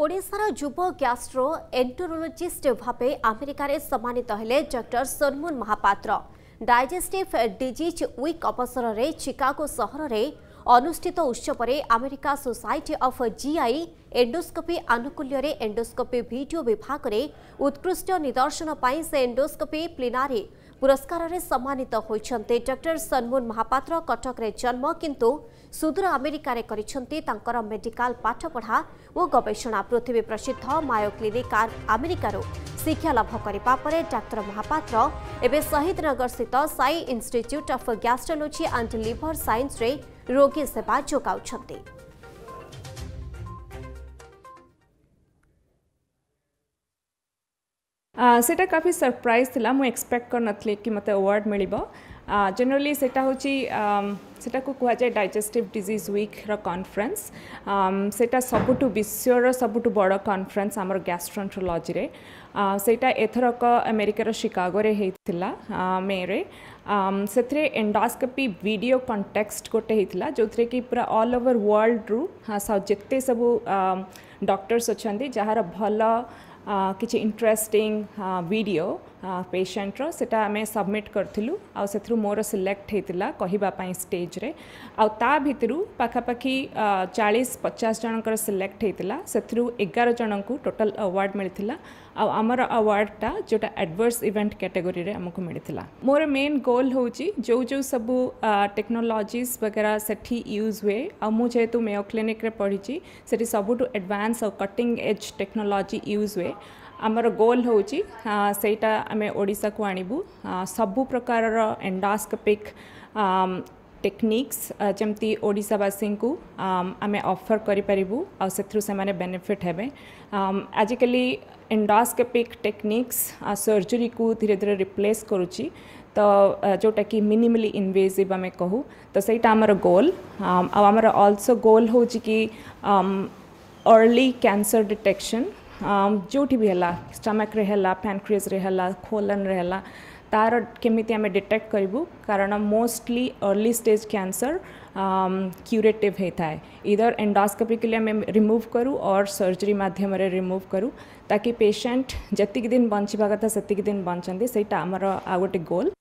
ओडार जुव gastro एंटरोलोजिस्ट भाव आमेरिका सम्मानित हेले डर सोनमुन महापात्र डायजेस्टिव डिजिज विक् अवसर में चिकागो सहर से अनुषित उत्सव America society of GI endoscopy आनुकूल्य एंडोस्कोपी वीडियो विभाग में उत्कृष्ट निदर्शन पर एंडोस्कोपी प्लीनारी ପୁରସ୍କାରରେ ସମ୍ମାନିତ ହୋଇଛନ୍ତି ଡକ୍ଟର ସନ୍ମୁନ ମହାପାତ୍ର କଟକରେ ଜନ୍ମ କିନ୍ତୁ ସୁଦୂର ଆମେରିକାରେ କରିଛନ୍ତି ତାଙ୍କର ମେଡିକାଲ ପାଠପଢ଼ା ଓ ଗବେଷଣା ପୃଥିବୀ ପ୍ରସିଦ୍ଧ ମାୟୋ କ୍ଲିନିକ୍ ଆମେରିକାରୁ ଶିକ୍ଷାଲାଭ କରିବା ପରେ ଡାକ୍ତର ମହାପାତ୍ର ଏବେ ଶହୀଦନଗର ସ୍ଥିତ Sai institute of gastrology and liver ସାଇନ୍ସରେ ରୋଗୀ ସେବା ଯୋଗାଉଛନ୍ତି ସେଇଟା କାଫି ସରପ୍ରାଇଜ୍ ଥିଲା ମୁଁ ଏକ୍ସପେକ୍ଟ କରିନଥିଲି କି ମୋତେ ଆୱାର୍ଡ଼ ମିଳିବ ଜେନେରାଲି ସେଇଟା ହେଉଛି ସେଇଟାକୁ କୁହାଯାଏ ଡାଇଜେଷ୍ଟିଭ୍ ଡିଜିଜ୍ ୱିକ୍ର କନଫରେନ୍ସ ସେଇଟା ସବୁଠୁ ବିଶ୍ୱର ସବୁଠୁ ବଡ଼ କନଫରେନ୍ସ ଆମର ଗ୍ୟାଷ୍ଟ୍ରୋଣ୍ଟ୍ରୋଲୋଜିରେ ସେଇଟା ଏଥରକ ଆମେରିକାର ଶିକାଗୋରେ ହେଇଥିଲା ମେରେ ସେଥିରେ ଏଣ୍ଡୋସ୍କୋପି ଭିଡ଼ିଓ କଣ୍ଟେକ୍ସଟ ଗୋଟେ ହେଇଥିଲା ଯେଉଁଥିରେ କି ପୁରା ଅଲ୍ ଓଭର୍ ୱାର୍ଲଡ଼ରୁ ଯେତେ ସବୁ ଡକ୍ଟର୍ସ ଅଛନ୍ତି ଯାହାର ଭଲ किछु इंटरेस्टिंग वीडियो पेसेंटर से सबमिट करूँ आउर मोर सिलेक्ट होता कहवापाई स्टेज्रे आर पखापाखि चालीस पचास जन सिलेक्ट होता से एगार जन को टोटाल अवार्ड मिलता आमर अवार्डटा जो एडवर्स इवेंट कैटेगोरी आमको मिलता मोर मेन गोल हूँ जो जो सब टेक्नोलॉजीज वगैरह से यूज हुए आेहतु मेयो क्लीनिक्रे पढ़ी से सबुठ एडवांस और कटिंग एज टेक्नोलॉजी यूज हुए आमर गोल हूँ से आम ओडा को आणबू सबु प्रकार एंडास्कोपिक टेक्निक्स जमती ओडावासी को आम अफर करेनिफिट हे आजिकल एंडास्कोपिक टेक्निक्स सर्जरी को धीरे धीरे रिप्लेस कर तो जोटा कि मिनिमली इनवेजिव आम कहूँ तो सहीटा आमर गोल आमर अल्सो गोल हूँ कि अर्ली कैंसर डिटेक्शन जो भी है स्टमक रेला पैनक्रिज रेला खोलन रेला तार केमी आम डिटेक्ट करू कारण mostly early stage cancer curative होता है इधर एंडोस्कोपिकली आम रिमूव करूँ और सर्जरी मध्यम रिमूव करूँ ताकि पेसेंट जी दिन बचा कथा से दिन बचा से आम आ गोटे गोल